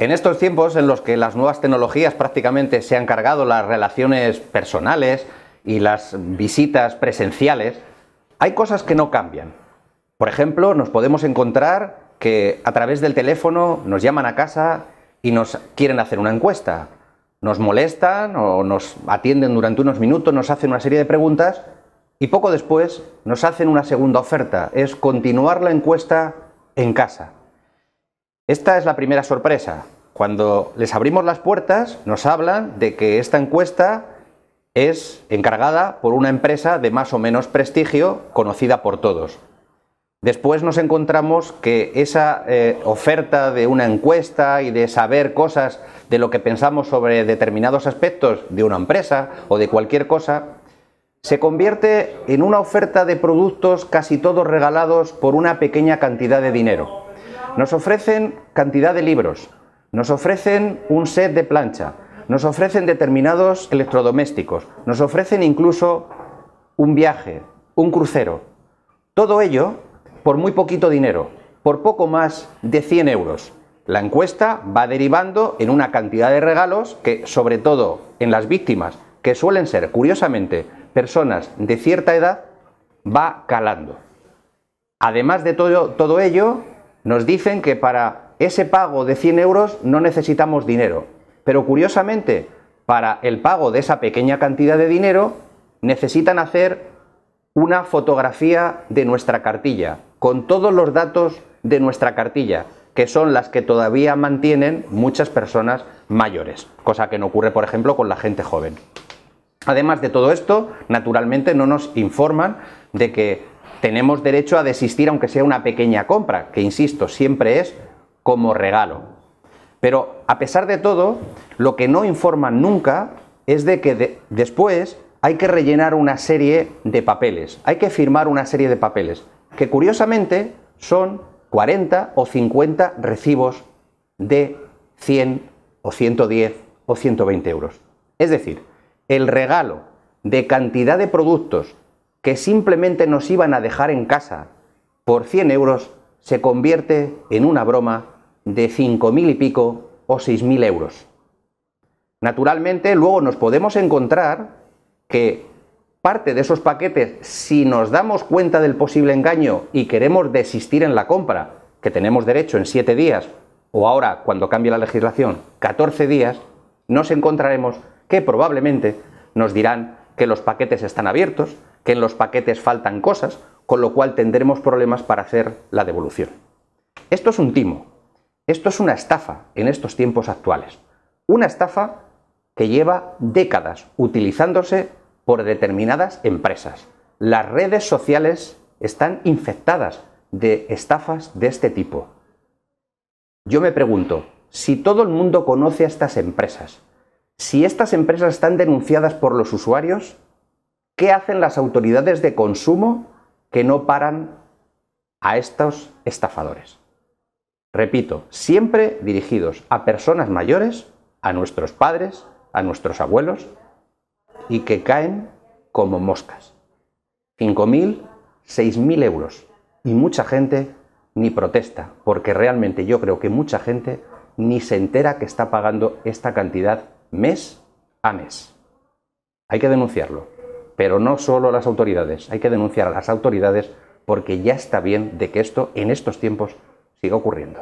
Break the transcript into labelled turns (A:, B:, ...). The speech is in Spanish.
A: En estos tiempos en los que las nuevas tecnologías prácticamente se han cargado las relaciones personales y las visitas presenciales, hay cosas que no cambian. Por ejemplo, nos podemos encontrar que a través del teléfono nos llaman a casa y nos quieren hacer una encuesta. Nos molestan o nos atienden durante unos minutos, nos hacen una serie de preguntas y poco después nos hacen una segunda oferta. Es continuar la encuesta en casa. Esta es la primera sorpresa. Cuando les abrimos las puertas, nos hablan de que esta encuesta es encargada por una empresa de más o menos prestigio conocida por todos. Después nos encontramos que esa eh, oferta de una encuesta y de saber cosas de lo que pensamos sobre determinados aspectos de una empresa o de cualquier cosa, se convierte en una oferta de productos casi todos regalados por una pequeña cantidad de dinero. Nos ofrecen cantidad de libros, nos ofrecen un set de plancha, nos ofrecen determinados electrodomésticos, nos ofrecen incluso un viaje, un crucero. Todo ello por muy poquito dinero, por poco más de 100 euros. La encuesta va derivando en una cantidad de regalos que, sobre todo en las víctimas, que suelen ser, curiosamente, personas de cierta edad, va calando. Además de todo, todo ello, nos dicen que para ese pago de 100 euros no necesitamos dinero, pero curiosamente, para el pago de esa pequeña cantidad de dinero, necesitan hacer una fotografía de nuestra cartilla, con todos los datos de nuestra cartilla, que son las que todavía mantienen muchas personas mayores, cosa que no ocurre, por ejemplo, con la gente joven. Además de todo esto, naturalmente no nos informan de que tenemos derecho a desistir aunque sea una pequeña compra, que insisto, siempre es como regalo. Pero a pesar de todo, lo que no informan nunca es de que después hay que rellenar una serie de papeles, hay que firmar una serie de papeles, que curiosamente son 40 o 50 recibos de 100 o 110 o 120 euros. Es decir, el regalo de cantidad de productos que simplemente nos iban a dejar en casa por 100 euros se convierte en una broma de 5.000 y pico o 6.000 euros. Naturalmente, luego nos podemos encontrar que parte de esos paquetes, si nos damos cuenta del posible engaño y queremos desistir en la compra, que tenemos derecho en 7 días, o ahora, cuando cambie la legislación, 14 días, nos encontraremos que probablemente nos dirán que los paquetes están abiertos, que en los paquetes faltan cosas, con lo cual tendremos problemas para hacer la devolución. Esto es un timo, esto es una estafa en estos tiempos actuales, una estafa que lleva décadas utilizándose por determinadas empresas. Las redes sociales están infectadas de estafas de este tipo. Yo me pregunto, si todo el mundo conoce a estas empresas, si estas empresas están denunciadas por los usuarios, ¿Qué hacen las autoridades de consumo que no paran a estos estafadores? Repito, siempre dirigidos a personas mayores, a nuestros padres, a nuestros abuelos, y que caen como moscas. 5.000, 6.000 euros. Y mucha gente ni protesta, porque realmente yo creo que mucha gente ni se entera que está pagando esta cantidad mes a mes. Hay que denunciarlo. Pero no solo a las autoridades, hay que denunciar a las autoridades porque ya está bien de que esto en estos tiempos siga ocurriendo.